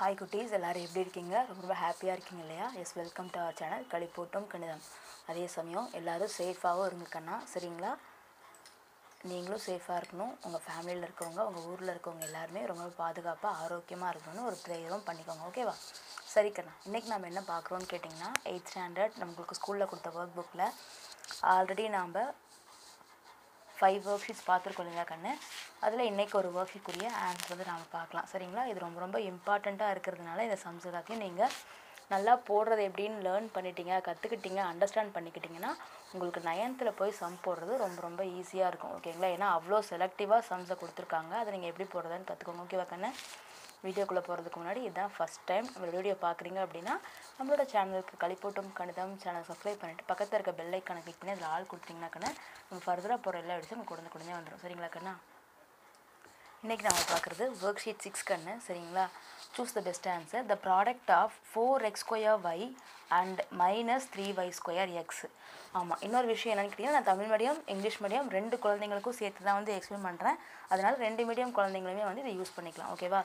hi குட்டீஸ் எல்லோரும் எப்படி இருக்கீங்க ரொம்ப ரொம்ப ஹாப்பியாக இருக்கீங்க இல்லையா yes welcome to our channel களிப்போட்டும் கணிதம் அதே சமயம் எல்லோரும் சேஃபாகவும் இருந்துக்கண்ணா சரிங்களா நீங்களும் சேஃபாக இருக்கணும் உங்கள் ஃபேமிலியில் இருக்கவங்க உங்கள் ஊரில் இருக்கவங்க எல்லாருமே ரொம்ப பாதுகாப்பாக ஆரோக்கியமாக இருக்கணும்னு ஒரு பிரேயரும் பண்ணிக்கோங்க ஓகேவா சரிக்கண்ணா இன்றைக்கி நம்ம என்ன பார்க்குறோன்னு கேட்டிங்கன்னா எயிட் ஸ்டாண்டர்ட் நம்மளுக்கு ஸ்கூலில் கொடுத்த ஒர்க் புக்கில் ஆல்ரெடி நாம் ஃபைவ் ஒர்க்ஷீட்ஸ் பார்த்துருக்கோம் இல்லையா கண்ணு அதில் இன்றைக்கி ஒரு ஒர்க்ஷீட்குரிய ஆன்சர் வந்து நாம் பார்க்கலாம் சரிங்களா இது ரொம்ப ரொம்ப இம்பார்ட்டண்ட்டாக இருக்கிறதுனால இந்த சம்ஸ் எல்லாத்தையும் நீங்கள் நல்லா போடுறது எப்படின்னு லேர்ன் பண்ணிட்டீங்க கற்றுக்கிட்டீங்க அண்டர்ஸ்டாண்ட் பண்ணிக்கிட்டிங்கன்னா உங்களுக்கு நயன்த்தில் போய் சம் போடுறது ரொம்ப ரொம்ப ஈஸியாக இருக்கும் ஓகேங்களா ஏன்னா அவ்வளோ செலக்டிவாக சம்ஸை கொடுத்துருக்காங்க அதை நீங்கள் எப்படி போடுறதுன்னு கற்றுக்கோங்க ஓகேவா கண்ணு வீடியோக்குள்ளே போகிறதுக்கு முன்னாடி இதுதான் ஃபஸ்ட் டைம் நம்மளோட வீடியோ பார்க்குறீங்க அப்படின்னா நம்மளோட சேனலுக்கு கழிப்போட்டும் கணிதம் சேனல் சப்ஸ்கிரைப் பண்ணிவிட்டு பக்கத்தில் இருக்க பெல்லை கணக்கு பண்ணி அதில் ஆள் கொடுத்தீங்கன்னா நம்ம ஃபர்தராக போகிற எல்லா எடுத்து நம்ம குழந்தை குழந்தையாக வந்துடும் சரிங்களா கண்ணா இன்றைக்கி நம்ம பார்க்குறது ஒர்க் ஷீட் சிக்ஸ் கண்ணு சரிங்களா choose the best answer the product of four x square y and minus three 3y square x ஆமாம் இன்னொரு விஷயம் என்னென்னு கேட்டிங்கன்னா நான் தமிழ் மீடியம் இங்கிலீஷ் மீடியம் ரெண்டு குழந்தைங்களுக்கும் சேர்த்து தான் வந்து எக்ஸ்பிளைன் பண்ணுறேன் அதனால் ரெண்டு மீடியம் குழந்தைங்களுமே வந்து இதை யூஸ் பண்ணிக்கலாம் ஓகேவா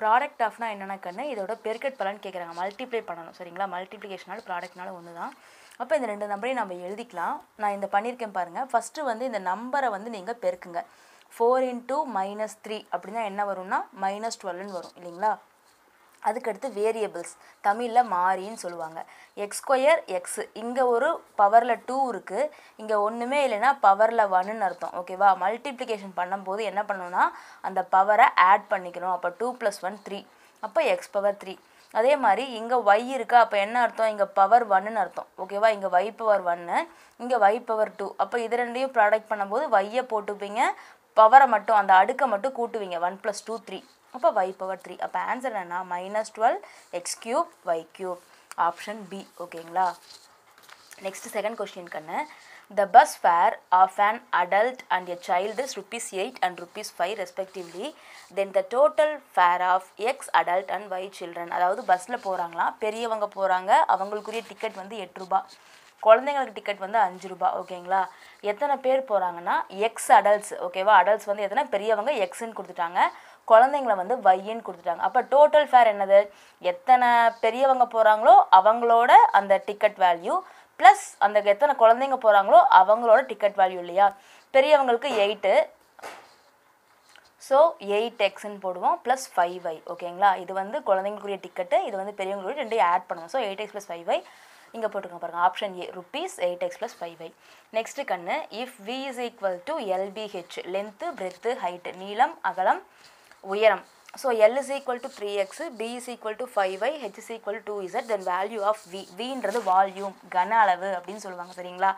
ப்ராடக்ட் ஆஃப்னா என்னென்ன கண்ணு இதோட பெருக்கட் பலன் கேட்குறாங்க மல்டிப்ளை பண்ணணும் சரிங்களா மல்டிப்ளிகேஷனால் ப்ராடக்ட்னால ஒன்று தான் அப்போ இந்த ரெண்டு நம்பரையும் நம்ம எழுதிக்கலாம் நான் இந்த பண்ணியிருக்கேன் பாருங்கள் ஃபஸ்ட்டு வந்து இந்த நம்பரை வந்து நீங்கள் பெருக்குங்க ஃபோர் இன்ட்டு மைனஸ் த்ரீ அப்படின்னா என்ன வரும்னா மைனஸ் டுவெல்னு வரும் இல்லைங்களா அதுக்கடுத்து வேரியபிள்ஸ் தமிழில் மாறின்னு சொல்லுவாங்க எக்ஸ் ஸ்கொயர் எக்ஸு இங்கே ஒரு பவரில் டூ இருக்குது இங்கே ஒன்றுமே இல்லைன்னா பவரில் ஒன்னு அர்த்தம் ஓகேவா மல்டிப்ளிகேஷன் பண்ணும்போது என்ன பண்ணணும்னா அந்த பவரை ஆட் பண்ணிக்கணும் அப்போ டூ ப்ளஸ் ஒன் த்ரீ அப்போ எக்ஸ் பவர் த்ரீ அதே மாதிரி இங்கே ஒய் இருக்கா அப்போ என்ன அர்த்தம் இங்கே பவர் ஒன்னு அர்த்தம் ஓகேவா இங்கே ஒய் பவர் ஒன்று இங்கே ஒய் பவர் டூ அப்போ இது ரெண்டையும் ப்ராடக்ட் பண்ணும்போது ஒய்யை போட்டுப்பீங்க பவரை மட்டும் அந்த அடுக்கை மட்டும் கூட்டுவீங்க ஒன் ப்ளஸ் டூ த்ரீ அப்போ y பவர் த்ரீ அப்போ ஆன்சர் என்னன்னா minus twelve x cube y cube option B ஓகேங்களா நெக்ஸ்ட் செகண்ட் கொஸ்டின் கண்ணு the bus fare of an adult and a child is rupees eight and rupees five respectively then the total fare of x adult and y children அதாவது பஸ்ஸில் போகிறாங்களாம் பெரியவங்க போகிறாங்க அவங்களுக்குரிய ticket வந்து எட்டுரூபா குழந்தைங்களுக்கு ticket வந்து அஞ்சு ரூபா ஓகேங்களா எத்தனை பேர் போகிறாங்கன்னா எக்ஸ் அடல்ட்ஸ் ஓகேவா அடல்ட்ஸ் வந்து எத்தனை பெரியவங்க எக்ஸ்ன்னு கொடுத்துட்டாங்க குழந்தைங்கள வந்து வையின்னு கொடுத்துட்டாங்க அப்போ டோட்டல் ஃபேர் என்னது எத்தனை பெரியவங்க போகிறாங்களோ அவங்களோட அந்த டிக்கெட் வேல்யூ ப்ளஸ் அந்த எத்தனை குழந்தைங்க போகிறாங்களோ அவங்களோட டிக்கெட் வேல்யூ இல்லையா பெரியவங்களுக்கு எயிட்டு ஸோ எயிட் எக்ஸ்ன்னு போடுவோம் ப்ளஸ் ஃபைவ் ஐ ஓகேங்களா இது வந்து குழந்தைங்களுக்குரிய டிக்கெட்டு இது வந்து பெரியவங்களுக்கு ரெண்டையும் ஆட் பண்ணுவோம் so eight x plus five I இங்கே போட்டுக்கோங்க பாருங்கள் option A rupees eight x plus five I next கண்ணு if V is equal to LBH length breadth height நீளம் அகலம் உயரம் so L is equal to three x B is equal to five I H is equal to Z then value of V வின்றது volume கன அளவு அப்படின்னு சொல்லுவாங்க சரிங்களா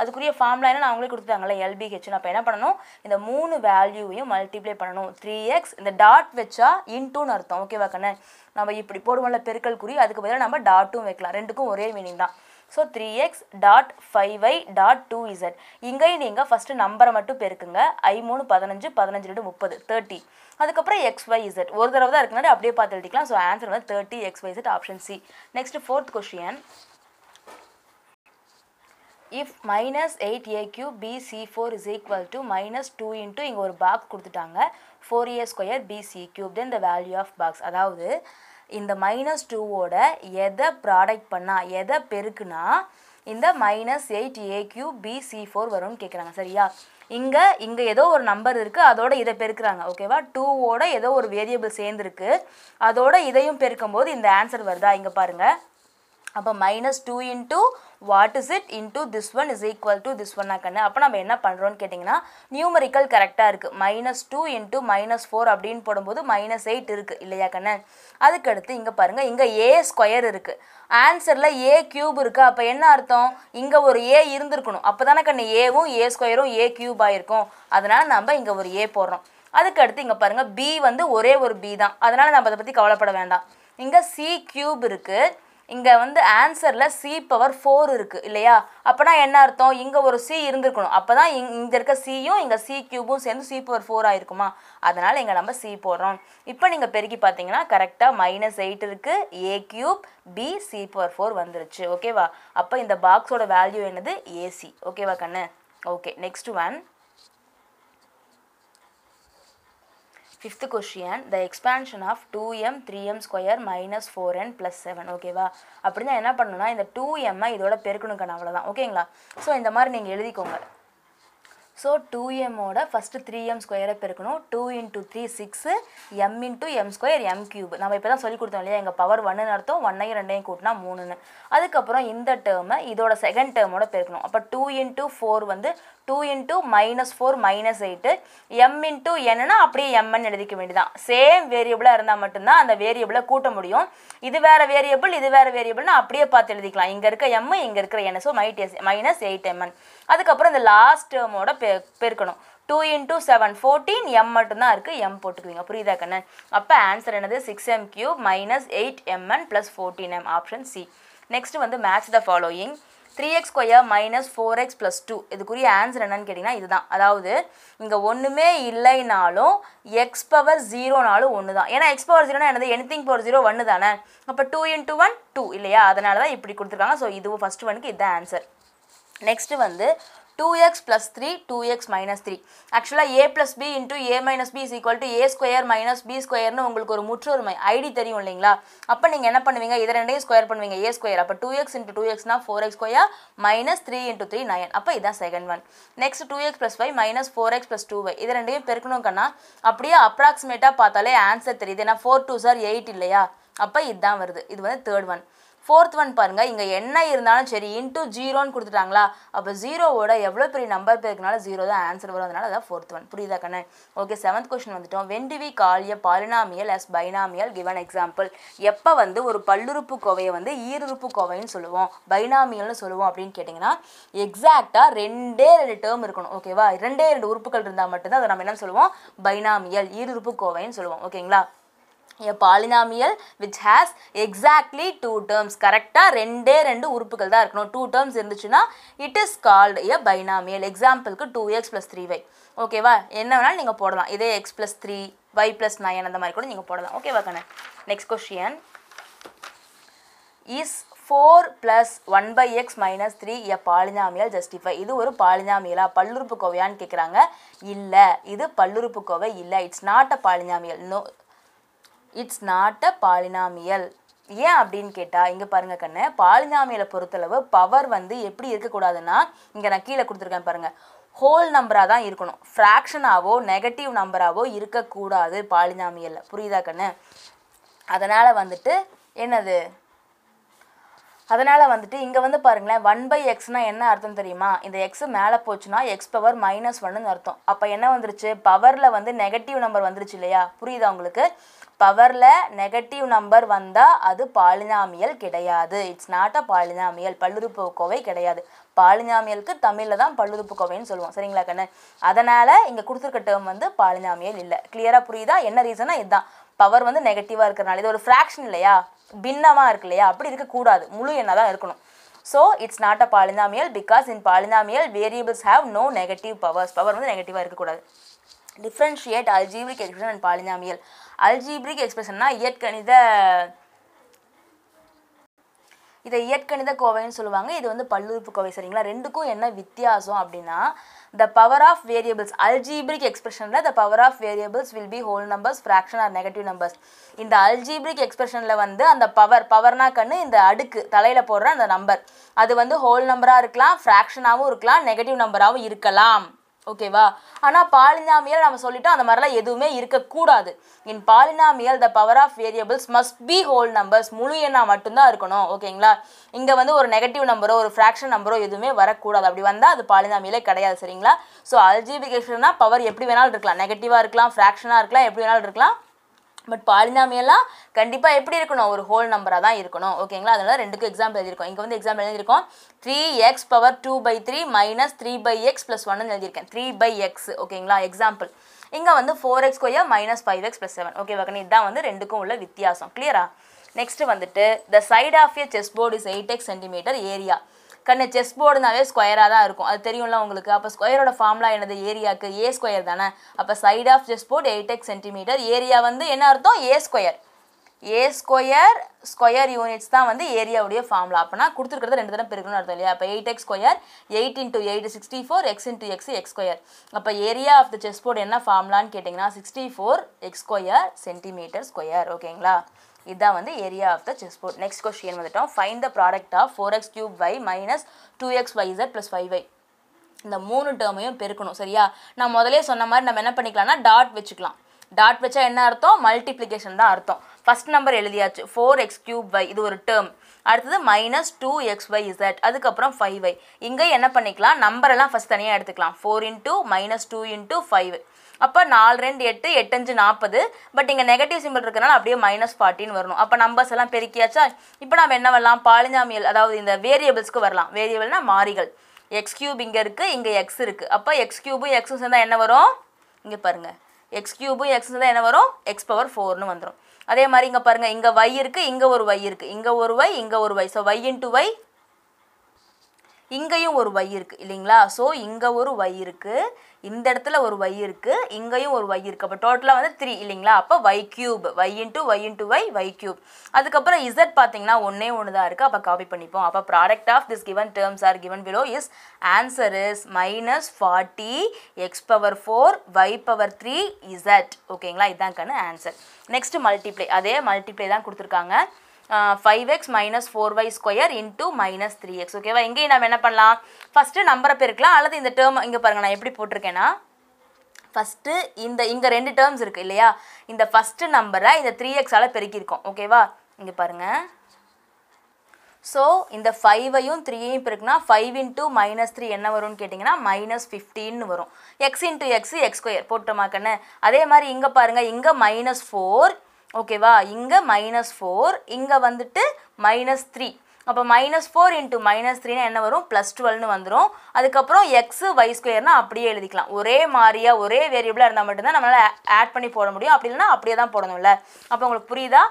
அதுக்குரிய ஃபார்ம்லாம் என்ன நான் அவங்களே கொடுத்துட்டாங்களே எல்பிஹெச் நான் என்ன பண்ணணும் இந்த மூணு வேல்யூவையும் மல்டிப்ளை பண்ணணும் த்ரீ எக்ஸ் இந்த டாட் வச்சா இன்டூன்னு அர்த்தம் ஓகேவா கண்ணே நம்ம இப்படி போடுவோம்ல பெருக்கல் குறி அதுக்கு பதிலாக நம்ம டாட்டும் வைக்கலாம் ரெண்டுக்கும் ஒரே மீனிங் தான் so three x dot five y dot two z இங்கேயும் நீங்கள் ஃபஸ்ட்டு நம்பரை மட்டும் பெருக்குங்க ஐ மூணு பதினஞ்சு பதினஞ்சு ரெண்டு முப்பது தேர்ட்டி அதுக்கப்புறம் எக்ஸ் ஒய் இசட் ஒரு தடவை தான் இருக்குனா அப்படியே பார்த்து எழுதிக்கலாம் ஸோ ஆன்சர் வந்து thirty x y z option C next fourth question if minus eight A Q BC four is equal to minus two into இங்கே ஒரு பாக்ஸ் கொடுத்துட்டாங்க four A square BC cube then the value of box அதாவது இந்த minus டூவோட எதை product பண்ணால் எதை பெருக்குனா இந்த minus eight A Q B C four வரும்னு கேட்குறாங்க சரியா இங்கே இங்கே ஏதோ ஒரு நம்பர் இருக்குது அதோட இதை பெருக்கிறாங்க ஓகேவா டூவோட ஏதோ ஒரு வேரியபிள் சேர்ந்துருக்கு அதோட இதையும் பெருக்கும்போது இந்த ஆன்சர் வருதா இங்கே பாருங்கள் அப்போ minus two into what is it into this one is equal to this one கண்ணு அப்போ நம்ம என்ன பண்ணுறோன்னு கேட்டிங்கன்னா நியூமரிக்கல் கரெக்டாக இருக்குது minus two into minus four அப்படின்னு போடும்போது மைனஸ் எயிட் இருக்குது இல்லையா கண்ணு அதுக்கடுத்து இங்கே பாருங்கள் இங்கே ஏ ஸ்கொயர் இருக்குது ஆன்சரில் ஏ க்யூப் இருக்குது அப்போ என்ன அர்த்தம் இங்கே ஒரு ஏ இருந்திருக்கணும் அப்போ தானே கண்ணு ஏவும் ஏ ஸ்கொயரும் ஏ க்யூப் ஆகிருக்கும் அதனால் நம்ம இங்கே ஒரு ஏ போடுறோம் அதுக்கடுத்து இங்கே பாருங்கள் பி வந்து ஒரே ஒரு பி தான் அதனால் நம்ம அதை பற்றி கவலைப்பட வேண்டாம் இங்கே சி க்யூப் இருக்குது இங்கே வந்து ஆன்சரில் சி பவர் ஃபோர் இருக்குது இல்லையா அப்போனா என்ன அர்த்தம் இங்கே ஒரு சி இருந்திருக்கணும் அப்போ தான் இங் இங்கே இருக்க சியும் இங்கே சி க்யூபும் சேர்ந்து சி பவர் ஃபோர் ஆயிருக்குமா அதனால் இங்கே நம்ம சி போடுறோம் இப்போ நீங்கள் பெருக்கி பார்த்தீங்கன்னா கரெக்டாக மைனஸ் எயிட் இருக்குது A cube B C power four வந்துருச்சு ஓகேவா அப்போ இந்த பாக்ஸோட வேல்யூ என்னது ஏசி ஓகேவா கண்ணு okay next one fifth question the expansion of two M three M square minus four N plus seven ஓகேவா அப்படின்னா என்ன பண்ணணும்னா இந்த டூ எம்ஐ இதோட பெருக்கணும் கண்ணு அவ்வளோதான் ஓகேங்களா ஸோ இந்த மாதிரி நீங்கள் எழுதிக்கோங்க ஸோ டூ எம்மோட ஃபஸ்ட்டு த்ரீ எம் ஸ்கொயரை பெருக்கணும் two into three six M into M square M cube நம்ம இப்போ தான் சொல்லி கொடுத்தோம் இல்லையா எங்கள் பவர் ஒன்னு அர்த்தம் ஒன்னையும் ரெண்டையும் கூட்டினா மூணுன்னு அதுக்கப்புறம் இந்த டேர்மை இதோட செகண்ட் டேர்மோட பெருக்கணும் அப்போ டூ இன்ட்டு ஃபோர் வந்து two into minus four minus eight M into என்னன்னா அப்படியே எம்என் எழுதிக்க வேண்டியதான் சேம் வேரியபிளாக இருந்தால் மட்டும்தான் அந்த வேரியபிளை கூட்ட முடியும் இது வேறு வேரியபிள் இது வேறு வேரியபிள்னா அப்படியே பார்த்து எழுதிக்கலாம் இங்கே இருக்க எம் இங்கே இருக்கிற என் மைட்டி மைனஸ் எயிட் எம்என் அதுக்கப்புறம் இந்த லாஸ்ட் டேர்மோட பெ பெருக்கணும் two into seven fourteen M மட்டும்தான் இருக்குது எம் போட்டுக்குவீங்க புரியுதா கண்ணன் அப்போ ஆன்சர் என்னது six M cube minus eight MN plus fourteen M option C next வந்து match the following three x square minus four x plus two இதுக்குரிய ஆன்சர் என்னன்னு கேட்டிங்கன்னா இதுதான் அதாவது இங்கே ஒன்றுமே இல்லைனாலும் எக்ஸ் பவர் ஜீரோனாலும் ஒன்று தான் ஏன்னா எக்ஸ் பவர் ஜீரோனா என்னது எனிதிங் பவர் ஜீரோ ஒன்று தானே அப்போ டூ இன்ட்டு ஒன் டூ இல்லையா அதனால தான் இப்படி கொடுத்துருக்காங்க ஸோ இதுவும் ஃபஸ்ட் ஒனுக்கு இதுதான் ஆன்சர் நெக்ஸ்ட்டு வந்து two x plus three two x minus three ஆக்சுவலாக A plus B into A minus B is equal to A square minus B ஸ்கொயர்னு உங்களுக்கு ஒரு முற்றொருமை ஐடி தெரியும் இல்லைங்களா அப்போ நீங்கள் என்ன பண்ணுவீங்க இதை ரெண்டையும் ஸ்கொயர் பண்ணுவீங்க ஏ ஸ்கொயர் அப்போ டூ எக்ஸ் இன்ட்டு டூ எக்ஸ்னா four x square minus three into three nine அப்போ இதான் second one next two x plus five minus four x plus two y இது ரெண்டையும் பெருக்கணும் கண்ணா அப்படியே அப்ராக்சிமேட்டாக பார்த்தாலே ஆன்சர் தெரியுது ஏன்னா ஃபோர் டூ சார் எயிட் இல்லையா அப்போ இதுதான் வருது இது வந்து தேர்ட் ஒன் ஃபோர்த் ஒன் பாருங்கள் இங்கே என்ன இருந்தாலும் சரி இன்டூ ஜீரோன்னு கொடுத்துட்டாங்களா அப்போ ஜீரோவோட எவ்வளோ பெரிய நம்பர் பேருக்குனால ஜீரோ தான் ஆன்சர் வரும் அதனால அதான் ஃபோர்த் ஒன் புரியுதா கண்ணே ஓகே செவன்த் கொஸ்டின் வந்துட்டோம் when do we call a polynomial as binomial given example எப்போ வந்து ஒரு பல்லுறுப்பு கோவையை வந்து ஈருறுப்பு கோவைன்னு சொல்லுவோம் பைனாமியல்னு சொல்லுவோம் அப்படின்னு கேட்டிங்கன்னா எக்ஸாக்டாக ரெண்டே ரெண்டு டேர்ம் இருக்கணும் ஓகேவா ரெண்டே ரெண்டு உறுப்புகள் இருந்தால் மட்டும்தான் அதை நம்ம என்ன சொல்லுவோம் பைனாமியல் ஈருறுப்பு கோவைன்னு சொல்லுவோம் ஓகேங்களா a polynomial which has exactly two terms கரெக்டாக ரெண்டே ரெண்டு உறுப்புகள் தான் இருக்கணும் டூ டேர்ம்ஸ் இருந்துச்சுன்னா it is called a binomial எக்ஸாம்பிளுக்கு two x plus three y ஓகேவா என்ன வேணாலும் நீங்கள் போடலாம் இதே x plus three y plus nine அந்த மாதிரி கூட நீங்கள் போடலாம் ஓகேவா கண்ணு next question is four plus one by x minus three a polynomial justify இது ஒரு பாலினாமியலா பல்லுறுப்புக்கோவையான்னு கேட்குறாங்க இல்லை இது பல்லுறுப்பு கோவை இல்லை it's not a polynomial no it's not a polynomial ஏன் அப்படின்னு கேட்டால் இங்கே பாருங்கள் கண்ணு பாலினாமியலை பொறுத்தளவு பவர் வந்து எப்படி இருக்கக்கூடாதுன்னா இங்கே நான் கீழே கொடுத்துருக்கேன் பாருங்கள் ஹோல் நம்பராக தான் இருக்கணும் ஃப்ராக்ஷனாவோ நெகட்டிவ் நம்பராகவோ இருக்கக்கூடாது பாலினாமியலில் புரியுதா கண்ணு அதனால் வந்துட்டு என்னது அதனால் வந்துட்டு இங்கே வந்து பாருங்களேன் ஒன் பை எக்ஸ்னால் என்ன அர்த்தம் தெரியுமா இந்த எக்ஸ் மேலே போச்சுன்னா எக்ஸ் பவர் மைனஸ் ஒன்னுன்னு அர்த்தம் அப்போ என்ன வந்துருச்சு பவரில் வந்து நெகட்டிவ் நம்பர் வந்துருச்சு இல்லையா புரியுதா உங்களுக்கு பவரில் நெகட்டிவ் நம்பர் வந்தால் அது பாலினாமியல் கிடையாது இட்ஸ் நாட் அ பாலினாமியல் பல்லுறுப்புக்கோவை கிடையாது பாலினாமியலுக்கு தமிழில் தான் பல்லுறுப்புக்கோவைன்னு சொல்லுவோம் சரிங்களா கண்ணு அதனால் இங்கே கொடுத்துருக்க டேர்ம் வந்து பாலினாமியல் இல்லை கிளியராக புரியுதா என்ன ரீசனாக இதுதான் பவர் வந்து நெகட்டிவாக இருக்கிறனால இது ஒரு ஃப்ராக்ஷன் இல்லையா பின்னமாக இருக்கு இல்லையா அப்படி இருக்கக்கூடாது முழு என்னதான் தான் இருக்கணும் so it's not a polynomial because in polynomial variables have no negative powers power வந்து நெகட்டிவாக இருக்கக்கூடாது differentiate algebraic expression and polynomial algebraic எக்ஸ்பிரஷன்னா இயற்கணித இதை இயற்கணித கோவைன்னு சொல்லுவாங்க இது வந்து பல்லுறுப்பு கோவை சரிங்களா ரெண்டுக்கும் என்ன வித்தியாசம் அப்படின்னா the power of variables algebraic எக்ஸ்பிரஷனில் the power of variables will be whole numbers fraction or negative numbers இந்த அல்ஜீப்ரிக் எக்ஸ்பிரஷனில் வந்து அந்த பவர் பவர்னா கண்ணு இந்த அடுக்கு தலையில் போடுற அந்த நம்பர் அது வந்து ஹோல் நம்பராக இருக்கலாம் ஃப்ராக்ஷனாகவும் இருக்கலாம் நெகட்டிவ் நம்பராகவும் இருக்கலாம் ஓகேவா ஆனால் பாலினாமியல் நம்ம சொல்லிட்டோம் அந்த மாதிரிலாம் எதுவுமே இருக்கக்கூடாது in polynomial the power of variables must be whole numbers முழு எண்ணாக மட்டும்தான் இருக்கணும் ஓகேங்களா இங்கே வந்து ஒரு நெகட்டிவ் நம்பரோ ஒரு ஃப்ராக்ஷன் நம்பரோ எதுவுமே வரக்கூடாது அப்படி வந்தால் அது பாலினாமியலே கிடையாது சரிங்களா ஸோ அல்ஜிபிகேஷன்னா பவர் எப்படி வேணாலும் இருக்கலாம் நெகட்டிவாக இருக்கலாம் ஃப்ராக்ஷனாக இருக்கலாம் எப்படி வேணாலும் இருக்கலாம் பட் பாலினாமியெல்லாம் கண்டிப்பாக எப்படி இருக்கணும் ஒரு ஹோல் நம்பராக தான் இருக்கணும் ஓகேங்களா அதனால் ரெண்டுக்கு எக்ஸாம்பிள் எழுதியிருக்கோம் இங்கே வந்து எக்ஸாம்பிள் எழுதியிருக்கோம் three x power two by three minus three by x plus ஒன்னு எழுதியிருக்கேன் த்ரீ பை எக்ஸ் ஓகேங்களா எக்ஸாம்பிள் இங்கே வந்து ஃபோர் எக்ஸ் கொய்யா minus five x plus seven okay okay இதுதான் வந்து ரெண்டுக்கும் உள்ள வித்தியாசம் கிளியரா நெக்ஸ்ட் வந்துட்டு the side of a chess board is eight x centimetre area கண்ணு செஸ் போர்டுனாவே ஸ்கொயராக தான் இருக்கும் அது தெரியும்ல உங்களுக்கு அப்போ ஸ்கொயரோட ஃபார்முலா என்னது ஏரியாவுக்கு ஏ ஸ்கொயர் தானே அப்போ side of chess board eight x centimetre area வந்து என்ன அர்த்தம் a square a square square units தான் வந்து ஏரியாவுடைய ஃபார்முலா அப்படின்னா கொடுத்துருக்கிறது ரெண்டு தடவை பெருக்கணும்னு அர்த்தம் இல்லையா அப்போ eight x square eight into eight sixty four x into x x square அப்போ area of the chess board என்ன ஃபார்முலான்னு கேட்டிங்கன்னா sixty four x square centimetre square ஓகேங்களா இதுதான் வந்து area of the chess board next question வந்துட்டோம் find the product of four x cube y minus two x y z plus five y இந்த மூணு டேர்மையும் பெருக்கணும் சரியா நான் முதலே சொன்ன மாதிரி நம்ம என்ன பண்ணிக்கலாம்னா டாட் வச்சுக்கலாம் டாட் வச்சா என்ன அர்த்தம் மல்டிப்ளிகேஷன் தான் அர்த்தம் ஃபஸ்ட் நம்பர் எழுதியாச்சு ஃபோர் எக்ஸ் கியூப் பை இது ஒரு டேர்ம் அடுத்தது minus two x y z அதுக்கப்புறம் ஃபைவ் வை இங்கே என்ன பண்ணிக்கலாம் நம்பரெல்லாம் ஃபஸ்ட் தனியாக எடுத்துக்கலாம் four into minus two into five அப்போ நாலு ரெண்டு எட்டு எட்டஞ்சு நாற்பது பட் இங்கே நெகட்டிவ் சிம்பிள் இருக்கிறனால அப்படியே மைனஸ் ஃபார்ட்டின்னு வரணும் அப்போ நம்பர்ஸ் எல்லாம் பெருக்கியாச்சா இப்போ நம்ம என்ன வரலாம் பாலிஞ்சாமியல் அதாவது இந்த வேரியபிள்ஸ்க்கு வரலாம் வேரியபிள்னா மாறிகள் எக்ஸ் கியூப் இங்கே இருக்குது இங்கே எக்ஸ் இருக்குது அப்போ எக்ஸ் கியூபு எக்ஸும் சேர்ந்தால் என்ன வரும் இங்கே பாருங்கள் எக்ஸ் கியூபு எக்ஸ் சேர்ந்தால் என்ன வரும் எக்ஸ் பவர் ஃபோர்னு வந்துடும் அதே மாதிரி இங்கே பாருங்கள் இங்கே வை இருக்குது இங்கே ஒரு வை இருக்குது இங்கே ஒரு வை இங்கே ஒரு வை ஸோ வை இன்ட்டு வை இங்கேயும் ஒரு வை இருக்குது இல்லைங்களா ஸோ இங்கே ஒரு வை இருக்குது இந்த இடத்துல ஒரு வை இருக்குது இங்கேயும் ஒரு வை இருக்குது அப்போ டோட்டலாக வந்து த்ரீ இல்லைங்களா அப்போ y cube y into y into y y cube அதுக்கப்புறம் இசட் பார்த்தீங்கன்னா ஒன்றே ஒன்று தான் இருக்குது அப்போ காப்பி பண்ணிப்போம் அப்போ product of this given terms are given below is answer is minus forty x power four y power three z ஓகேங்களா இதுதான் கண்ணு ஆன்சர் நெக்ஸ்ட் மல்டிப்ளை அதே மல்டிப்ளை தான் கொடுத்துருக்காங்க five x minus four into square 3x minus three x ஓகேவா என்ன பண்ணலாம் first நம்பரை பெருக்கலாம் அல்லது இந்த term இங்கே பாருங்கள் நான் எப்படி போட்டிருக்கேன்னா first இந்த இங்கே ரெண்டு டேர்ம்ஸ் இருக்குது இல்லையா இந்த first நம்பரை இந்த த்ரீ எக்ஸால் okay ஓகேவா இங்கே பாருங்கள் ஸோ இந்த ஃபைவையும் த்ரீயையும் பிருக்குனா ஃபைவ் into மைனஸ் த்ரீ என்ன வரும்னு கேட்டீங்கனா மைனஸ் 15 வரும் x into x x square போட்டோமாக்கண்ணே அதே மாதிரி இங்கே பாருங்கள் இங்கே மைனஸ் ஃபோர் ஓகேவா இங்கே மைனஸ் ஃபோர் இங்கே வந்துட்டு மைனஸ் த்ரீ அப்போ மைனஸ் ஃபோர் இன்ட்டு மைனஸ் த்ரீனா என்ன வரும் ப்ளஸ் டுவெல்னு வந்துடும் அதுக்கப்புறம் எக்ஸு வை ஸ்கொயர்னா அப்படியே எழுதிக்கலாம் ஒரே மாதிரியாக ஒரே வேரியபிளாக இருந்தால் மட்டும்தான் நம்மளால் ஆட் பண்ணி போட முடியும் அப்படி இல்லைனா அப்படியே தான் போடணும்ல அப்போ உங்களுக்கு புரியுதா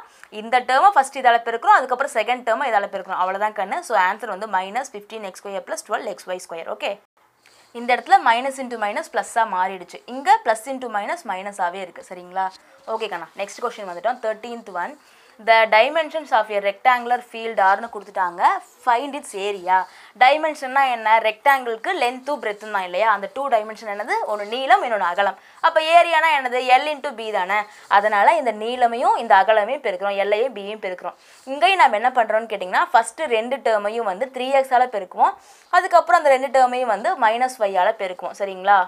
இந்த டேர்மை ஃபஸ்ட் இதால் பெருக்கிறோம் அதுக்கப்புறம் செகண்ட் டேர்மை இதால் பெருக்கிறோம் அவ்வளோதான் கண்ணு ஸோ ஆன்சர் வந்து minus fifteen x square plus twelve x y square okay இந்த இடத்துல மைனஸ் இன்டூ மைனஸ் ப்ளஸ்ஸாக மாறிடுச்சு இங்கே ப்ளஸ் இன்டூ மைனஸ் மைனஸாகவே இருக்குது சரிங்களா ஓகே கண்ணா நெக்ஸ்ட் கொஸ்டின் வந்துட்டோம் thirteenth one the dimensions of a rectangular field ஆர்னு கொடுத்துட்டாங்க ஃபைண்ட் இட்ஸ் ஏரியா டைமென்ஷன்னா என்ன ரெக்டாங்கிளுக்கு லென்த்தும் பிரெத்தும் தான் இல்லையா அந்த டூ டைமென்ஷன் என்னது ஒன்று நீளம் இன்னொன்று அகலம் அப்போ ஏரியானா என்னது எல் இன்ட்டு பி தானே அதனால் இந்த நீளமையும் இந்த அகலமையும் பெருக்கிறோம் எல்லையும் பியும் பெருக்கிறோம் இங்கேயும் நம்ம என்ன பண்ணுறோன்னு கேட்டிங்கன்னா ஃபஸ்ட்டு ரெண்டு டேர்மையும் வந்து த்ரீ எக்ஸால் பெருக்குவோம் அதுக்கப்புறம் அந்த ரெண்டு டேர்மையும் வந்து மைனஸ் ஃபைவால் பெருக்குவோம் சரிங்களா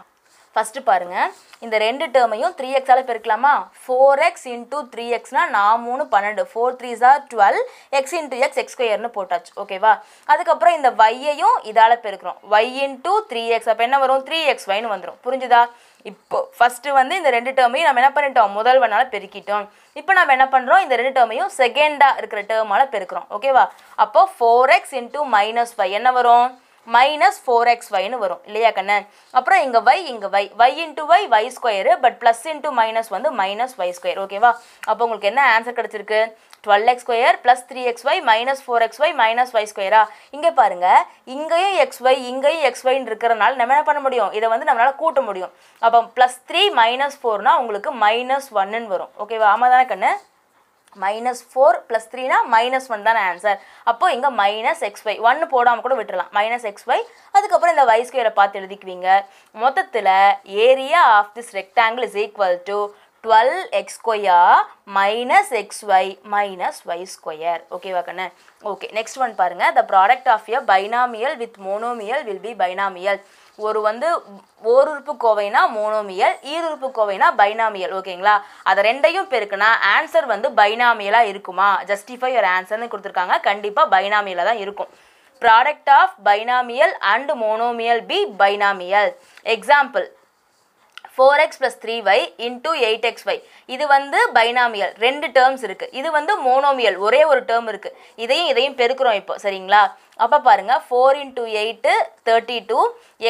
ஃபஸ்ட்டு பாருங்கள் இந்த ரெண்டு டேர்மையும் த்ரீ எக்ஸால் பெருக்கலாமா ஃபோர் எக்ஸ் இன்டூ த்ரீ எக்ஸ்னால் நான் மூணு பன்னெண்டு four three sir twelve x into x x ஸ்கொயர்னு போட்டாச்சு ஓகேவா அதுக்கப்புறம் இந்த வையையும் இதால் பெருக்கிறோம் ஒய் இன்டூ த்ரீ எக்ஸ் அப்போ என்ன வரும் த்ரீ எக்ஸ் ஒய்னு வந்துடும் புரிஞ்சுதா இப்போ ஃபஸ்ட்டு வந்து இந்த ரெண்டு டேர்மையும் நம்ம என்ன பண்ணிட்டோம் முதல்வனால் பெருக்கிட்டோம் இப்போ நம்ம என்ன பண்ணுறோம் இந்த ரெண்டு டேர்மையும் செகண்டாக இருக்கிற டேர்மால் பெருக்கிறோம் ஓகேவா அப்போ four x into minus five என்ன வரும் மைனஸ் ஃபோர் எக்ஸ் ஒய்னு வரும் இல்லையா கண்ணு அப்புறம் இங்கே ஒய் இங்கே y y into y y square but plus into minus வந்து மைனஸ் வை ஸ்கொயர் ஓகேவா அப்போ உங்களுக்கு என்ன ஆன்சர் கிடச்சிருக்கு twelve x square plus three x y minus four x y minus y ஸ்கொயரா இங்கே பாருங்கள் இங்கேயும் எக்ஸ் ஒய் இங்கேயும் எக்ஸ் ஒய்னு இருக்கிறனால நம்ம என்ன பண்ண முடியும் இதை வந்து நம்மளால் கூட்ட முடியும் அப்போ ப்ளஸ் த்ரீ மைனஸ் ஃபோர்னால் உங்களுக்கு மைனஸ் ஒன்னுன்னு வரும் ஓகேவா ஆமாம் தானே கண்ணு மைனஸ் ஃபோர் ப்ளஸ் த்ரீனா மைனஸ் ஒன் தான் ஆன்சர் அப்போ இங்கே மைனஸ் எக்ஸ் ஒய் ஒன்று போடாமல் கூட விட்டுடலாம் மைனஸ் எக்ஸ் ஒய் அதுக்கப்புறம் இந்த ஒய் பார்த்து எழுதிக்குவீங்க மொத்தத்தில் area of this rectangle is equal to twelve x square minus x y minus y square ஓகேவா கண்ணு ஓகே நெக்ஸ்ட் ஒன் பாருங்கள் the product of a binomial with monomial will be binomial ஒரு வந்து உறுப்பு கோவைனா மோனோமியல் ஈருறுப்பு கோவைனா பைனாமியல் ஓகேங்களா அதை ரெண்டையும் பெருக்குனா ஆன்சர் வந்து பைனாமியலாக இருக்குமா ஜஸ்டிஃபை ஒரு ஆன்சர்னு கொடுத்துருக்காங்க கண்டிப்பாக பைனாமியலாக தான் இருக்கும் product of binomial and monomial be binomial example four x plus three y into eight x y இது வந்து பைனாமியல் ரெண்டு டேர்ம்ஸ் இருக்குது இது வந்து மோனோமியல் ஒரே ஒரு டேர்ம் இருக்குது இதையும் இதையும் பெருக்கிறோம் இப்போ சரிங்களா அப்போ பாருங்கள் four into eight thirty two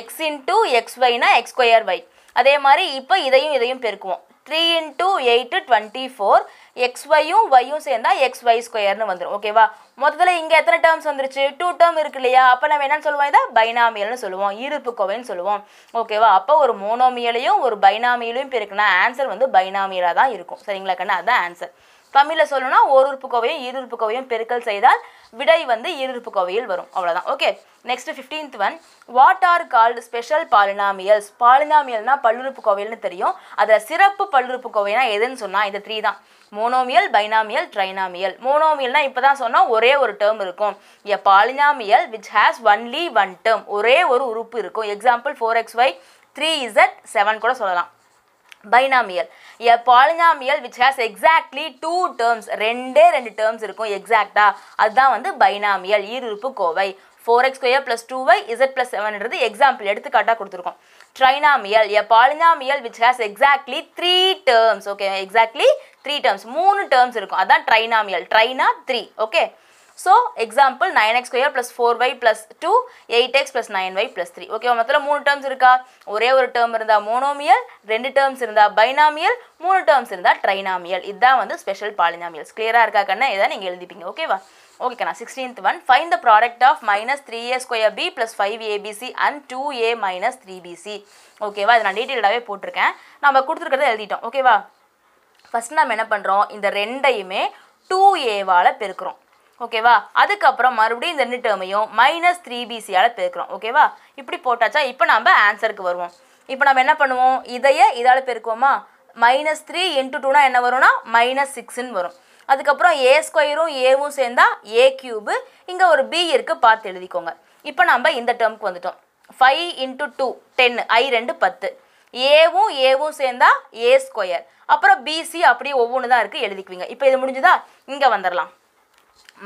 x into x ஒய்னா எக்ஸ் ஸ்கொயர் ஒய் அதே மாதிரி இப்போ இதையும் இதையும் பெருக்குவோம் three into eight twenty four x ஒய்யும் ஒய்யும் சேர்ந்தா எக்ஸ் ஒய் ஸ்கொயர்னு வந்துடும் ஓகேவா மொத்தத்தில் இங்கே எத்தனை டேர்ம்ஸ் வந்துருச்சு டூ டேர்ம் இருக்கு இல்லையா அப்போ நம்ம என்னன்னு சொல்லுவோம் இதை பைனாமியல்னு சொல்லுவோம் ஈர்ப்பு கோவைன்னு சொல்லுவோம் ஓகேவா அப்போ ஒரு மோனோமியலையும் ஒரு பைனாமியலையும் பெருக்குனா ஆன்சர் வந்து பைனாமியலாக தான் இருக்கும் சரிங்களா கண்ணா அதுதான் ஆன்சர் தமிழில் சொல்லணும்னா ஒரு உறுப்பு கோவையும் இரு உறுப்பு கோவையும் பெருக்கல் செய்தால் விடை வந்து இரு உறுப்பு கோவையில் வரும் அவ்வளோதான் okay next fifteenth one what are called special polynomials பாலினாமியல்னா பல்லுறுப்பு கோவையில்னு தெரியும் அதில் சிறப்பு பல்லுறுப்பு கோவைனா எதுன்னு சொன்னால் இந்த த்ரீ தான் மோனோமியல் பைனாமியல் ட்ரைனாமியல் மோனோமியல்னா இப்போ தான் சொன்னால் ஒரே ஒரு டேர்ம் இருக்கும் a polynomial which has only one term ஒரே ஒரு உறுப்பு இருக்கும் example four x y three z seven கூட சொல்லலாம் binomial a polynomial which has exactly two terms ரெண்டே ரெண்டு டேர்ம்ஸ் இருக்கும் எக்ஸாக்டா அதுதான் வந்து பைனாமியல் ஈருறுப்பு கோவை four x square plus two y z plus செவன்ன்றது எக்ஸாம்பிள் எடுத்துக்காட்டாக கொடுத்துருக்கோம் trinomial a polynomial which has exactly three terms okay exactly three terms மூணு டேர்ம்ஸ் இருக்கும் அதான் ட்ரைனாமியல் ட்ரைனா three okay so example nine x square plus four y plus two eight x plus nine y plus three ஓகேவா மொத்தத்தில் மூணு terms இருக்கா ஒரே ஒரு டேர்ம் இருந்தால் மோனோமியல் ரெண்டு டேர்ம்ஸ் இருந்தால் பைனாமியல் மூணு டேர்ம்ஸ் இருந்தால் ட்ரைனாமியல் இதுதான் வந்து ஸ்பெஷல் பாலினாமியல்ஸ் கிளியராக இருக்கா கண்ணா இதை நீங்கள் எழுதிப்பீங்க ஓகேவா ஓகேக்கண்ணா sixteenth one find the product of minus three a square b plus five a b c and two A minus three b c ஓகேவா இது நான் டீட்டெயில்டாகவே போட்டிருக்கேன் நம்ம கொடுத்துருக்கிறத எழுதிட்டோம் ஓகேவா ஃபஸ்ட் நம்ம என்ன பண்ணுறோம் இந்த ரெண்டையுமே டூ ஏவால் பெருக்கிறோம் ஓகேவா அதுக்கப்புறம் மறுபடியும் இந்த ரெண்டு டேர்மையும் மைனஸ் த்ரீ பிசியால் பெருக்கிறோம் ஓகேவா இப்படி போட்டாச்சா இப்போ நம்ம ஆன்சருக்கு வருவோம் இப்போ நம்ம என்ன பண்ணுவோம் இதையே இதால் பெருக்குவோமா மைனஸ் த்ரீ இன்ட்டு டூனா என்ன வரும்னா மைனஸ் சிக்ஸ்ன்னு வரும் அதுக்கப்புறம் ஏ ஸ்கொயரும் ஏவும் சேர்ந்தா ஏ கியூபு இங்கே ஒரு பி இருக்குது பார்த்து எழுதிக்கோங்க இப்போ நம்ம இந்த டேர்முக்கு வந்துட்டோம் ஃபைவ் இன்ட்டு டூ டென் ஐ ரெண்டு பத்து ஏவும் ஏவும் சேர்ந்தா ஏ ஸ்கொயர் அப்புறம் பிசி அப்படியே ஒவ்வொன்று தான் இருக்குது எழுதிக்குவீங்க இப்போ இது முடிஞ்சுதா இங்கே வந்துடலாம்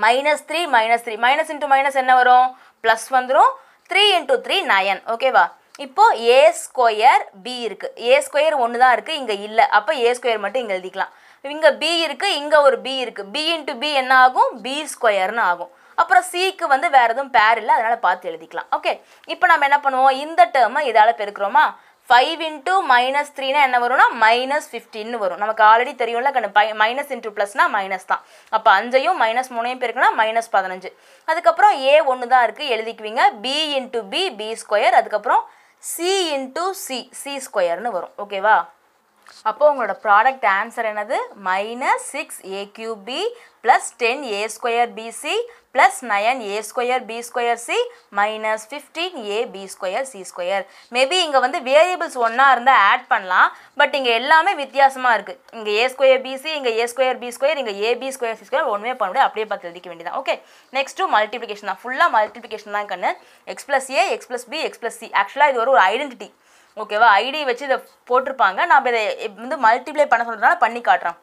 minus three minus three minus into minus என்ன வரும் ப்ளஸ் வந்துடும் த்ரீ இன்ட்டு த்ரீ நயன் ஓகேவா இப்போது ஏ ஸ்கொயர் பி இருக்குது ஏ ஸ்கொயர் ஒன்று தான் இருக்குது இங்கே இல்லை அப்போ ஏ ஸ்கொயர் மட்டும் இங்கே எழுதிக்கலாம் இங்கே பி இருக்குது இங்கே ஒரு பி இருக்குது பி இன்ட்டு பி என்ன ஆகும் பி ஸ்கொயர்னு ஆகும் அப்புறம் சிக்கு வந்து வேறு எதுவும் பேர் இல்லை அதனால் பார்த்து எழுதிக்கலாம் ஓகே இப்போ நம்ம என்ன பண்ணுவோம் இந்த டேர்மை இதால் பெருக்கிறோமா ஃபைவ் இன்டூ மைனஸ் த்ரீனா என்ன வரும்னா மைனஸ் ஃபிஃப்டின்னு வரும் நமக்கு ஆல்ரெடி தெரியும்ல கண்ணு பை மைனஸ் இன்ட்டு ப்ளஸ்னா மைனஸ் தான் அப்போ அஞ்சையும் மைனஸ் மூணையும் பேருக்குன்னா மைனஸ் பதினஞ்சு அதுக்கப்புறம் ஏ ஒன்று தான் இருக்குது எழுதிக்குவீங்க b into b b square அதுக்கப்புறம் சி இன்ட்டு சி சி ஸ்கொயர்னு வரும் ஓகேவா அப்போ உங்களோட ப்ராடக்ட் ஆன்சர் என்னது minus six a cube b plus ten a square b c plus nine a square B square c minus fifteen a b square c square maybe இங்கே வந்து variables ஒன்றா இருந்தால் ஆட் பண்ணலாம் பட் இங்கே எல்லாமே வித்தியாசமாக இருக்குது இங்கே ஏ ஸ்கொயர் பிசி இங்கே ஏ ஸ்கொயர் பி ஸ்கொயர் இங்கே a b square c square ஒன்றுமே பண்ண முடியாது அப்படியே பார்த்து எழுதிக்க வேண்டியதான் ஓகே நெக்ஸ்ட்டு மல்டிப்ளிகேஷன் தான் ஃபுல்லாக மல்டிப்ளிகேஷன் தான் கண்ணு x plus a x plus b x plus c ஆக்சுவலாக இது ஒரு ஒரு ஐடென்டிட்டி ஓகேவா ஐடி வச்சு இதை போட்டிருப்பாங்க நான் இதை வந்து மல்டிப்ளை பண்ண சொல்கிறதுனால பண்ணி காட்டுறேன்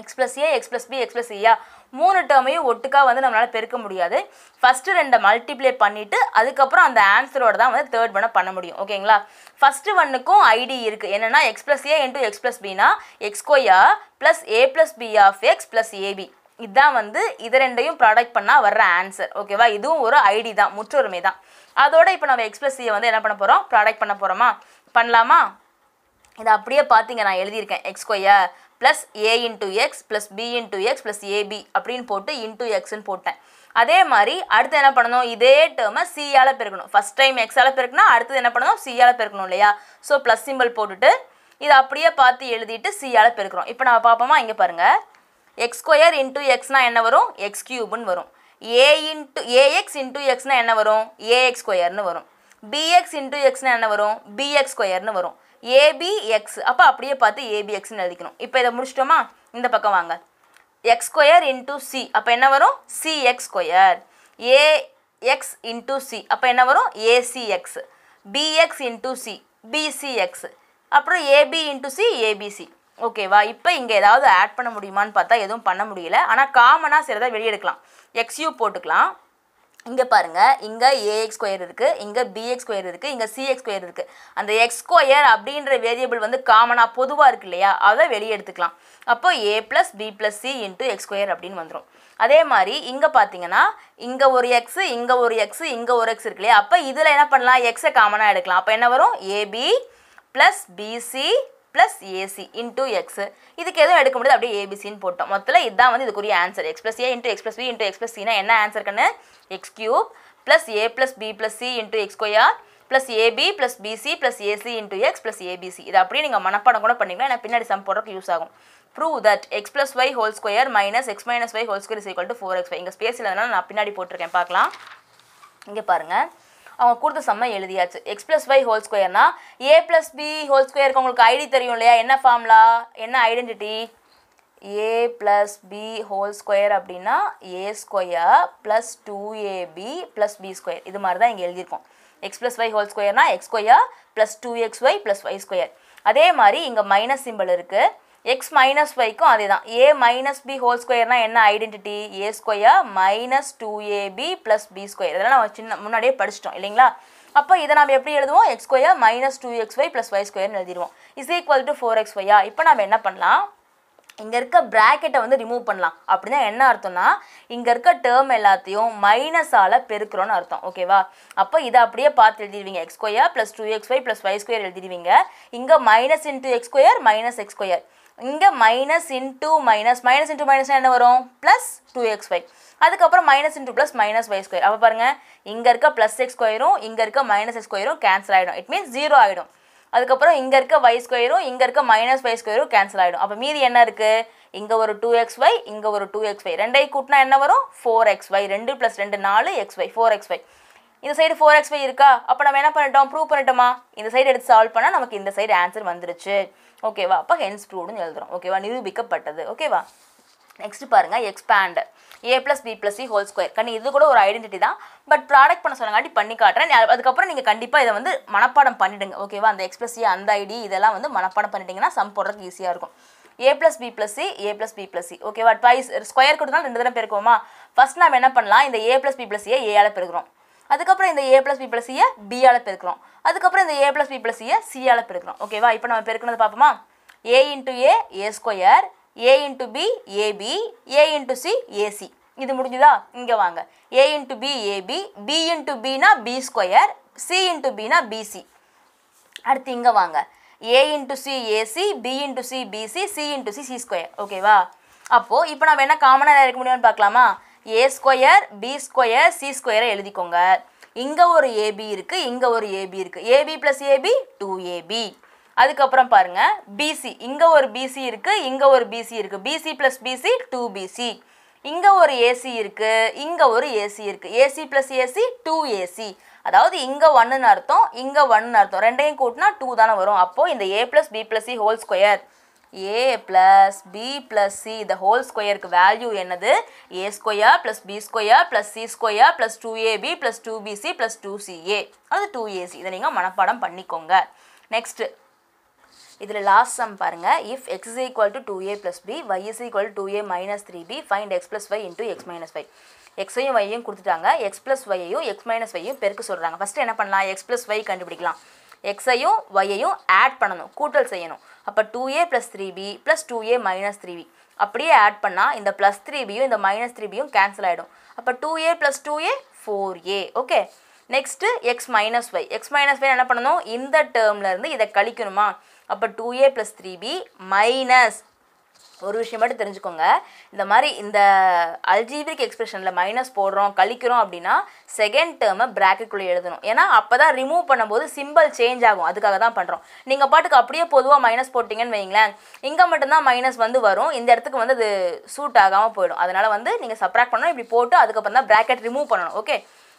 x plus a x plus b x plus ஏயா மூணு டேர்மையும் ஒட்டுக்காக வந்து நம்மளால் பெருக்க முடியாது ஃபஸ்ட்டு ரெண்டை மல்டிப்ளை பண்ணிவிட்டு அதுக்கப்புறம் அந்த ஆன்சரோட தான் வந்து தேர்ட் ஒன்னை பண்ண முடியும் ஓகேங்களா ஃபஸ்ட்டு ஒன்னுக்கும் ஐடி இருக்குது என்னென்னா x plus a into x plus பினா எக்ஸ்கோயா plus a plus b of x plus a b இதுதான் வந்து இது ரெண்டையும் ப்ராடக்ட் பண்ணால் வர்ற ஆன்சர் ஓகேவா இதுவும் ஒரு ஐடி தான் முற்றொருமை தான் அதோட இப்போ நம்ம சியை வந்து என்ன பண்ண போகிறோம் ப்ராடக்ட் பண்ண போகிறோமா பண்ணலாமா இதை அப்படியே பார்த்தீங்க நான் எழுதியிருக்கேன் x square plus a into x plus B into x plus a b அப்படின்னு போட்டு இன்ட்டு எக்ஸ்ன்னு போட்டேன் அதே மாதிரி அடுத்து என்ன பண்ணணும் இதே டேர்மை சியால் பெருக்கணும் ஃபஸ்ட் டைம் எக்ஸால் பெருக்கணும் அடுத்தது என்ன பண்ணணும் சியால் பெருக்கணும் இல்லையா ஸோ ப்ளஸ் சிம்பிள் போட்டுட்டு இதை அப்படியே பார்த்து எழுதிட்டு சியால் பெருக்கிறோம் இப்போ நம்ம பார்ப்போமா இங்கே பாருங்கள் எக்ஸ் ஸ்கொயர் இன்ட்டு எக்ஸ்னால் என்ன வரும் எக்ஸ் கியூப்னு வரும் ஏ இன்ட்டு ஏஎக்ஸ் இன்ட்டு எக்ஸ்னால் என்ன வரும் ஏஎக்ஸ் ஸ்கொயர்னு வரும் பிஎக்ஸ் இன்ட்டு எக்ஸ்னால் என்ன வரும் பிஎக்ஸ் ஸ்கொயர்னு வரும் ஏபிஎக்ஸ் அப்போ அப்படியே பார்த்து ஏபிஎக்ஸ்னு எழுதிக்கணும் இப்போ இதை முடிச்சிட்டோமா இந்த பக்கம் வாங்க எக்ஸ் ஸ்கொயர் இன்ட்டு சி அப்போ என்ன வரும் c x square a x into c அப்போ என்ன வரும் a c x b x into c b c x அப்புறம் ஏபி இன்ட்டு சி ஏபிசி ஓகேவா இப்போ இங்கே ஏதாவது ஆட் பண்ண முடியுமான்னு பார்த்தா எதுவும் பண்ண முடியல ஆனால் காமனாக சிறதை வெளியெடுக்கலாம் எக்ஸ்யூ போட்டுக்கலாம் இங்கே பாருங்கள் இங்கே ஏஎக்ஸ் ஸ்கொயர் இருக்குது இங்கே பிஎக்ஸ் ஸ்கொயர் இருக்குது இங்கே சிஎக்ஸ் ஸ்கொயர் இருக்குது அந்த எக்ஸ் ஸ்கொயர் அப்படின்ற வேரியபிள் வந்து காமனாக பொதுவாக இருக்கு இல்லையா அதை வெளியே எடுத்துக்கலாம் அப்போ a plus B plus c into x square அப்படின்னு வந்துடும் அதே மாதிரி இங்கே பார்த்தீங்கன்னா இங்கே ஒரு எக்ஸ் இங்கே ஒரு எக்ஸ் இங்கே ஒரு எக்ஸ் இருக்கு இல்லையா அப்போ இதில் என்ன பண்ணலாம் எக்ஸை காமனாக எடுக்கலாம் அப்போ என்ன வரும் a b plus b c plus a c into x இதுக்கு எதுவும் எடுக்க முடியாது அப்படியே ஏபிசின்னு போட்டோம் மொத்தத்தில் இதுதான் வந்து இதுக்குரிய answer x plus a into x plus b into x plus சினா என்ன ஆன்சர் கண்ணு x cube plus a plus B plus c into x square plus a b plus b c plus a c into x plus a b c இது அப்படியே நீங்கள் மனப்பாடம் கூட பண்ணிக்கலாம் ஏன்னா பின்னாடி சம் போடுறதுக்கு யூஸ் ஆகும் prove that x plus y whole square minus x minus y whole square is equal to four x y இங்கே ஸ்பேஸ் இல்லாதனால நான் பின்னாடி போட்டிருக்கேன் பார்க்கலாம் இங்கே பாருங்கள் அவங்க கொடுத்த சம்மை எழுதியாச்சு எக்ஸ் ப்ளஸ் ஒய் ஹோல் ஸ்கொயர்னா ஏ ப்ளஸ் பி ஹோல் ஸ்கொயருக்கு உங்களுக்கு ஐடி தெரியும் இல்லையா என்ன ஃபார்ம்லா என்ன identity a plus b whole square அப்படின்னா a square plus two a b plus B square இது மாதிரி தான் இங்கே எழுதியிருக்கோம் எக்ஸ் ப்ளஸ் ஒய் ஹோல் ஸ்கொயர்னா x square plus two x y plus y square அதே மாதிரி இங்கே மைனஸ் சிம்பிள் இருக்குது எக்ஸ் மைனஸ் ஒய்க்கும் அதே தான் ஏ மைனஸ் பி ஹோல் ஸ்கொயர்னால் என்ன identity a square minus two a b plus B square இதெல்லாம் நம்ம சின்ன முன்னாடியே படிச்சிட்டோம் இல்லைங்களா அப்போ இதை நம்ம எப்படி எழுதுவோம் x square minus two x y plus y ஸ்கொயர்னு எழுதிடுவோம் is equal to four x ஒய்யா இப்போ நம்ம என்ன பண்ணலாம் இங்கே இருக்க ப்ராக்கெட்டை வந்து ரிமூவ் பண்ணலாம் அப்படின்னா என்ன அர்த்தம்னா இங்கே இருக்க டேர்ம் எல்லாத்தையும் மைனஸால் அர்த்தும் அர்த்தம் ஓகேவா அப்போ இதை அப்படியே பார்த்து எல்திரிவீங்க x square plus two x y plus y square எழுதிடுவீங்க இங்கே மைனஸ் இன்ட்டு எக்ஸ் மைனஸ் இங்கே minus into minus minus into minus என்ன வரும் ப்ளஸ் டூ எக்ஸ் ஒய் அதுக்கப்புறம் minus into plus minus y square அப்போ பாருங்கள் இங்கே இருக்க ப்ளஸ் எக்ஸ் ஸ்கொயரும் இங்கே இருக்க மைனஸ் எக்ஸ் ஸ்கொயரும் கேன்சல் ஆகிடும் இட் மீன்ஸ் ஜீரோ ஆகிடும் அதுக்கப்புறம் இங்கே இருக்க ஒய் ஸ்கொயரும் இங்கே இருக்க மைனஸ் ஒய் ஸ்கொயரும் கேன்சல் ஆகிடும் அப்போ மீதி என்ன இருக்குது இங்கே ஒரு டூ எக்ஸ் ஒய் இங்கே ஒரு டூ எக்ஸ் ஒய் ரெண்டை கூட்டினா என்ன வரும் ஃபோர் எக்ஸ் ஒய் ரெண்டு ப்ளஸ் ரெண்டு நாலு x y four x y இந்த சைடு ஃபோர் எக்ஸ் ஒய் இருக்கா அப்போ நம்ம என்ன பண்ணிட்டோம் ப்ரூவ் பண்ணிட்டோமா இந்த சைடு எடுத்து சால்வ் பண்ணால் நமக்கு இந்த சைடு ஆன்சர் வந்துருச்சு ஓகேவா அப்போ ஹென்ஸ் ப்ரூவ்டுன்னு எழுதுறோம் ஓகேவா நிரூபிக்கப்பட்டது ஓகேவா நெக்ஸ்ட் பாருங்க expand A plus B plus C whole square கண்ணி இது கூட ஒரு ஐடென்டிட்டி தான் பட் ப்ராடக்ட் பண்ண சொன்னங்காட்டி பண்ணி காட்டுறேன் அதுக்கப்புறம் நீங்கள் கண்டிப்பாக இதை வந்து மனப்பாடம் பண்ணிடுங்க ஓகேவா அந்த எக்ஸ்பிளஸ் அந்த ஐடி இதெல்லாம் வந்து மனப்பாடம் பண்ணிட்டீங்கன்னா சம் போடுறதுக்கு ஈஸியாக இருக்கும் A plus B plus C A plus B plus C ஓகேவா ட்வைஸ் ஸ்கொயர் கொடுத்தாலும் ரெண்டு தடவை பேருக்குமா ஃபஸ்ட் நம்ம என்ன பண்ணலாம் இந்த A plus B plus A ஏழால் பெருக்கிறோம் அதுக்கப்புறம் இந்த ஏ பிளஸ் பி பிளஸ் சியை பியால் பெருக்கிறோம் அதுக்கப்புறம் இந்த ஏ பிளஸ் பி பிளஸ் சியை சியால் பெருக்கிறோம் ஓகேவா இப்போ நம்ம பெருக்கிறது பார்ப்போமா A into A A square A into B AB A into C AC இது முடிஞ்சுதா இங்கே வாங்க A into B AB B into பினா பி ஸ்கொயர் சி இன்ட்டு பினா பிசி அடுத்து இங்கே வாங்க A into C AC B into C BC C into C C square ஓகேவா அப்போது இப்போ நம்ம என்ன காமனாக இருக்க முடியும்னு பார்க்கலாமா A square B square C ஸ்கொயரை எழுதிக்கோங்க இங்கே ஒரு ஏபி இருக்குது இங்கே ஒரு ஏபி இருக்குது AB plus AB two AB அதுக்கப்புறம் பாருங்கள் பிசி இங்கே ஒரு பிசி இருக்குது இங்கே ஒரு பிசி இருக்குது BC plus BC two BC இங்கே ஒரு ஏசி இருக்குது இங்கே ஒரு ஏசி இருக்குது AC plus AC two AC அதாவது இங்கே ஒன்றுன்னு அர்த்தம் இங்கே ஒன்றுன்னு அர்த்தம் ரெண்டையும் கூட்டினா டூ தானே வரும் அப்போது இந்த A plus B plus C whole square A plus B plus C இந்த ஹோல் ஸ்கொயருக்கு வேல்யூ என்னது A square plus B square plus C square plus two A B plus two BC plus two CA அது two AC இதை நீங்கள் மனப்பாடம் பண்ணிக்கோங்க next இதில் last sum பாருங்கள் if X is equal to two A plus B Y is equal to A minus three B find X plus Y into X minus five எக்ஸையும் ஒய்யும் கொடுத்துட்டாங்க எக்ஸ் ப்ளஸ் ஒய்யையும் எக்ஸ் மைனஸ் ஒய்யும் பெருக்க சொல்கிறாங்க first என்ன பண்ணலாம் எக்ஸ் ப்ளஸ் ஒய் கண்டுபிடிக்கலாம் எக்ஸையும் ஒய்யையும் ஆட் பண்ணணும் கூட்டல் செய்யணும் அப்போ two A plus three B plus two A minus three B அப்படியே ஆட் பண்ணால் இந்த ப்ளஸ் த்ரீ பியும் இந்த மைனஸ் த்ரீ பியும் கேன்சல் ஆகிடும் அப்போ two A plus two A four A okay next X minus Y X minus Y என்ன பண்ணணும் இந்த டேர்ம்லேருந்து இதை கழிக்கணுமா அப்போ two A plus three B minus ஒரு விஷயம் மட்டும் தெரிஞ்சுக்கோங்க இந்த மாதிரி இந்த அல்ஜீபிரிக் எக்ஸ்பிரஷனில் மைனஸ் போடுறோம் கழிக்கிறோம் அப்படின்னா செகண்ட் டேர்மை ப்ராக்கெட்குள்ளே எழுதணும் ஏன்னா அப்போ தான் ரிமூவ் பண்ணும்போது சிம்பிள் சேஞ்ச் ஆகும் அதுக்காக தான் பண்ணுறோம் நீங்கள் பாட்டுக்கு அப்படியே பொதுவாக மைனஸ் போட்டிங்கன்னு வைங்களேன் இங்கே மட்டும்தான் மைனஸ் வந்து வரும் இந்த இடத்துக்கு வந்து அது சூட் ஆகாமல் போயிடும் அதனால் வந்து நீங்கள் சப்ராக்ட் பண்ணணும் இப்படி போட்டு அதுக்கப்புறம் தான் ப்ராக்கெட் ரிமூவ் பண்ணணும் ஓகே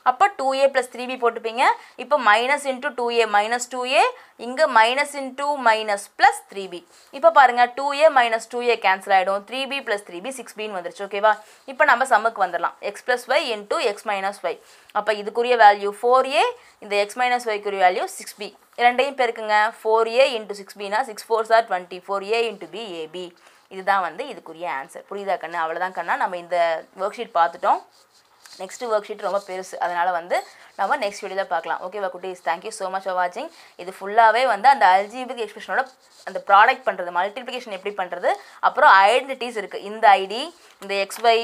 அப்போ two A plus three B போட்டுப்பீங்க இப்போ minus into two A minus two A இங்கே minus into minus plus three B இப்போ பாருங்கள் two A minus two A cancel ஆகிடும் three B plus three B six பின்னு வந்துருச்சு ஓகேவா இப்போ நம்ம சம்முக்கு வந்துடலாம் X plus Y into X minus Y அப்போ இதுக்குரிய வேல்யூ ஃபோர் ஏ இந்த எக்ஸ் மைனஸ் ஒய்க்குரிய வேல்யூ சிக்ஸ் பி ரெண்டையும் பேருக்குங்க ஃபோர் ஏ இன்ட்டு சிக்ஸ் பினா சிக்ஸ் ஃபோர் சார் twenty four A into B AB இதுதான் வந்து இதுக்குரிய ஆன்சர் புரியுதா கண்ணு அவ்வளோதான் கண்ணா நம்ம இந்த ஒர்க் ஷீட் பார்த்துட்டோம் நெக்ஸ்ட் ஒர்க் ஷீட் ரொம்ப பெருசு அதனால் வந்து நம்ம நெக்ஸ்ட் வீடியோவில் பார்க்கலாம் ஓகேவா குட்டீஸ் தேங்க்யூ ஸோ மச் ஃபார் வாட்சிங் இது ஃபுல்லாகவே வந்து அந்த அல்ஜிபிக் எக்ஸ்பிரஷனோட அந்த ப்ராடக்ட் பண்ணுறது மல்டிபிகேஷன் எப்படி பண்ணுறது அப்புறம் ஐடென்டிட்டிஸ் இருக்குது இந்த ஐடி இந்த எக்ஸ்ஒய்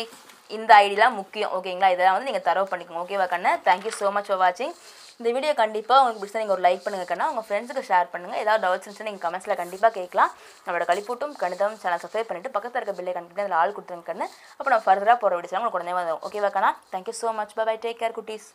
இந்த ஐடிலாம் முக்கியம் ஓகேங்களா இதெல்லாம் வந்து நீங்கள் தரவு பண்ணிக்கோங்க ஓகேவா கண்ணு தேங்க்யூ ஸோ மச் ஃபார் வாட்சிங் இந்த வீடியோ கண்டிப்பாக உங்களுக்கு பிடிச்சா நீங்கள் ஒரு லைக் பண்ணுங்கள் கண்ணா உங்கள் ஃப்ரெண்ட்ஸுக்கு ஷேர் பண்ணுங்கள் ஏதாவது டவுட்ஸ் இருந்துச்சுன்னா நீங்கள் கமெண்ட்ஸில் கண்டிப்பாக கேட்கலாம் நம்மளோட கழிப்பூட்டும் கணிதம் சேனல் சப்ஸ்கிரைப் பண்ணிட்டு பக்கத்தில் இருக்க பில்லை கண்டிப்பாக அதில் ஆள் கொடுத்துருங்க கண்ணு அப்போ நம்ம ஃபர்தராக போகிற வீடியோ உங்களுக்கு உடனே வரும் ஓகேவா கண்ணா thank you so much bye take care குட்டீஸ்